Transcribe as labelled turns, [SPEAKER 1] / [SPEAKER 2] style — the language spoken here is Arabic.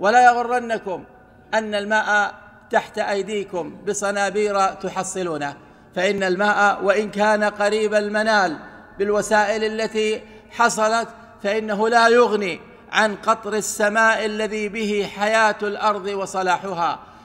[SPEAKER 1] ولا يغرنكم أن الماء تحت أيديكم بصنابير تحصلونه فإن الماء وإن كان قريب المنال بالوسائل التي حصلت فإنه لا يغني عن قطر السماء الذي به حياة الأرض وصلاحها